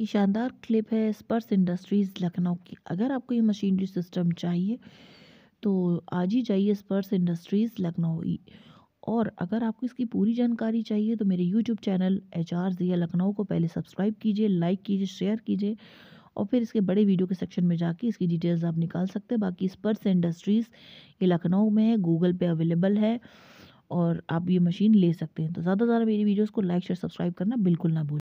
ये शानदार क्लिप है स्पर्स इंडस्ट्रीज़ लखनऊ की अगर आपको ये मशीनरी सिस्टम चाहिए तो आज ही जाइए स्पर्स इंडस्ट्रीज़ लखनऊ और अगर आपको इसकी पूरी जानकारी चाहिए तो मेरे YouTube channel H R Jiya Lucknow को पहले सब्सक्राइब कीजिए लाइक कीजिए शेयर कीजिए और फिर इसके बड़े वीडियो के सेक्शन में जाके इसकी डिटेल्स आप निकाल सकते हैं बाकी स्पर्स इंडस्ट्रीज़ ये लखनऊ में है गूगल पे अवेलेबल है और आप ये मशीन ले सकते हैं तो ज़्यादा से ज़्यादा मेरी वीडियोज़ को लाइक शेयर सब्सक्राइब करना बिल्कुल ना भूलें